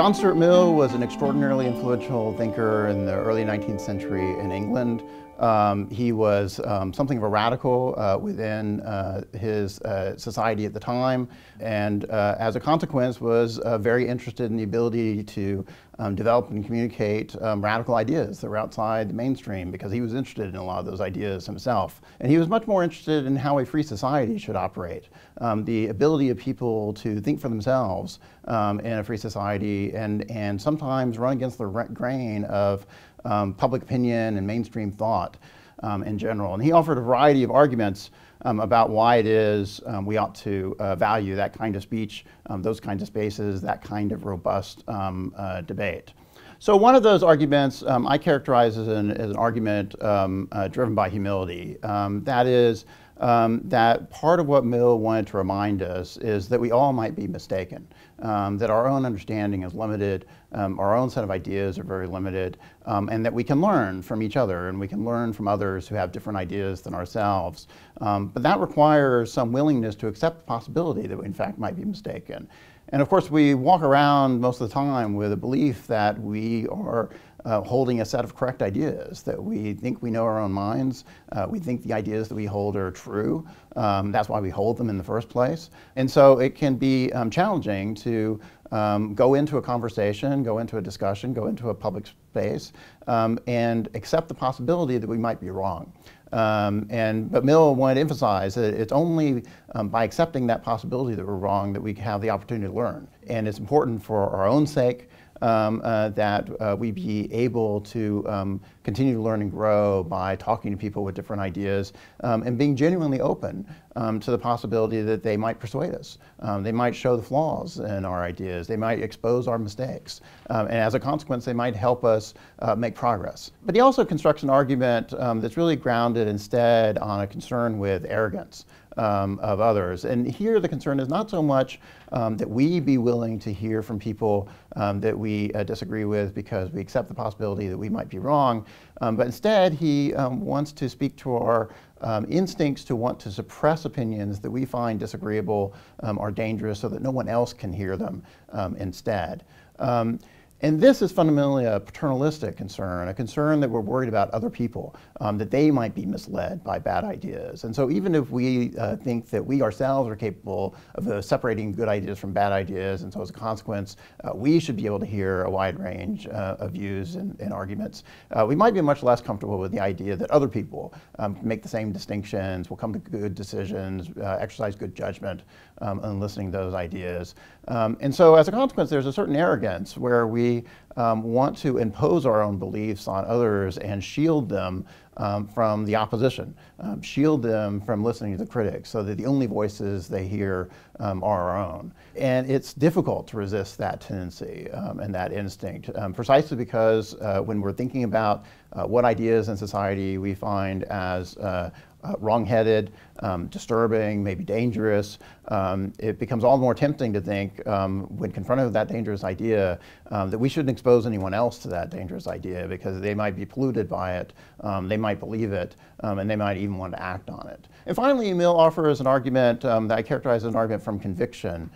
John Stuart Mill was an extraordinarily influential thinker in the early 19th century in England um, he was um, something of a radical uh, within uh, his uh, society at the time, and uh, as a consequence, was uh, very interested in the ability to um, develop and communicate um, radical ideas that were outside the mainstream because he was interested in a lot of those ideas himself. And he was much more interested in how a free society should operate, um, the ability of people to think for themselves um, in a free society, and and sometimes run against the grain of um, public opinion and mainstream thought um, in general. And he offered a variety of arguments um, about why it is um, we ought to uh, value that kind of speech, um, those kinds of spaces, that kind of robust uh, debate. So one of those arguments um, I characterize as an, as an argument um, uh, driven by humility. Um, that is, um, that part of what Mill wanted to remind us is that we all might be mistaken, um, that our own understanding is limited, um, our own set of ideas are very limited, um, and that we can learn from each other and we can learn from others who have different ideas than ourselves. Um, but that requires some willingness to accept the possibility that we in fact might be mistaken. And of course, we walk around most of the time with a belief that we are uh, holding us out of correct ideas, that we think we know our own minds, uh, we think the ideas that we hold are true. Um, that's why we hold them in the first place. And so it can be um, challenging to um, go into a conversation, go into a discussion, go into a public space, um, and accept the possibility that we might be wrong. Um, and, but Mill wanted to emphasize that it's only um, by accepting that possibility that we're wrong that we have the opportunity to learn. And it's important for our own sake, um, uh, that uh, we be able to um, continue to learn and grow by talking to people with different ideas um, and being genuinely open um, to the possibility that they might persuade us. Um, they might show the flaws in our ideas. They might expose our mistakes. Um, and as a consequence, they might help us uh, make progress. But he also constructs an argument um, that's really grounded instead on a concern with arrogance. Um, of others. And here the concern is not so much um, that we be willing to hear from people um, that we uh, disagree with because we accept the possibility that we might be wrong, um, but instead, he um, wants to speak to our um, instincts to want to suppress opinions that we find disagreeable um, or dangerous so that no one else can hear them um, instead. Um, and this is fundamentally a paternalistic concern, a concern that we're worried about other people, um, that they might be misled by bad ideas. And so even if we uh, think that we ourselves are capable of uh, separating good ideas from bad ideas, and so as a consequence, uh, we should be able to hear a wide range uh, of views and, and arguments, uh, we might be much less comfortable with the idea that other people um, make the same distinctions, will come to good decisions, uh, exercise good judgment um, in listening to those ideas. Um, and so as a consequence, there's a certain arrogance where we um, want to impose our own beliefs on others and shield them um, from the opposition, um, shield them from listening to the critics so that the only voices they hear um, are our own. And it's difficult to resist that tendency um, and that instinct, um, precisely because uh, when we're thinking about uh, what ideas in society we find as uh, uh, wrongheaded, um, disturbing, maybe dangerous, um, it becomes all the more tempting to think um, when confronted with that dangerous idea um, that we shouldn't expose anyone else to that dangerous idea because they might be polluted by it, um, they might believe it, um, and they might even want to act on it. And finally, Mill offers an argument that I characterize as an argument from conviction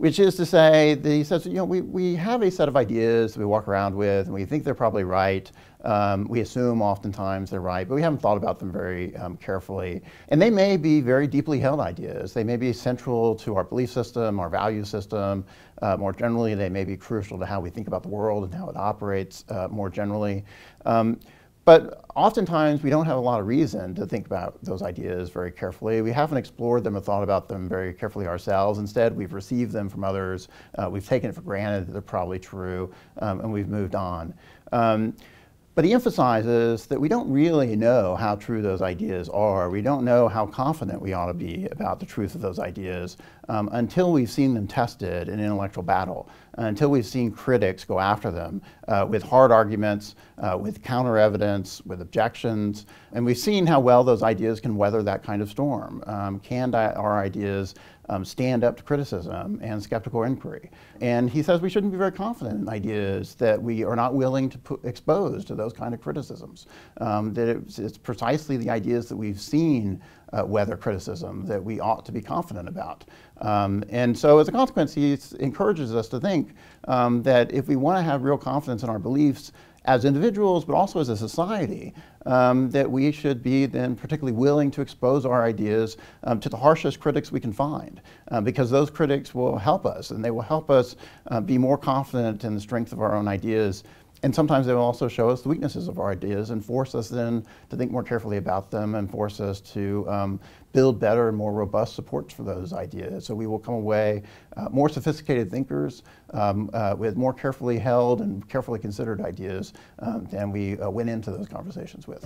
which is to say that he says, you know, we, we have a set of ideas that we walk around with and we think they're probably right. Um, we assume oftentimes they're right, but we haven't thought about them very um, carefully. And they may be very deeply held ideas. They may be central to our belief system, our value system. Uh, more generally, they may be crucial to how we think about the world and how it operates uh, more generally. Um, but oftentimes we don't have a lot of reason to think about those ideas very carefully. We haven't explored them or thought about them very carefully ourselves. Instead, we've received them from others. Uh, we've taken it for granted that they're probably true, um, and we've moved on. Um, but he emphasizes that we don't really know how true those ideas are. We don't know how confident we ought to be about the truth of those ideas um, until we've seen them tested in intellectual battle, until we've seen critics go after them uh, with hard arguments, uh, with counter evidence, with objections. And we've seen how well those ideas can weather that kind of storm. Um, can our ideas um, stand up to criticism and skeptical inquiry. And he says we shouldn't be very confident in ideas that we are not willing to put, expose to those kind of criticisms. Um, that it's, it's, precisely the ideas that we've seen uh, weather criticism that we ought to be confident about. Um, and so as a consequence, he encourages us to think um, that if we want to have real confidence in our beliefs, as individuals, but also as a society, um, that we should be then particularly willing to expose our ideas um, to the harshest critics we can find, um, because those critics will help us, and they will help us uh, be more confident in the strength of our own ideas and sometimes they will also show us the weaknesses of our ideas and force us then to think more carefully about them and force us to um, build better and more robust supports for those ideas. So we will come away uh, more sophisticated thinkers um, uh, with more carefully held and carefully considered ideas um, than we uh, went into those conversations with.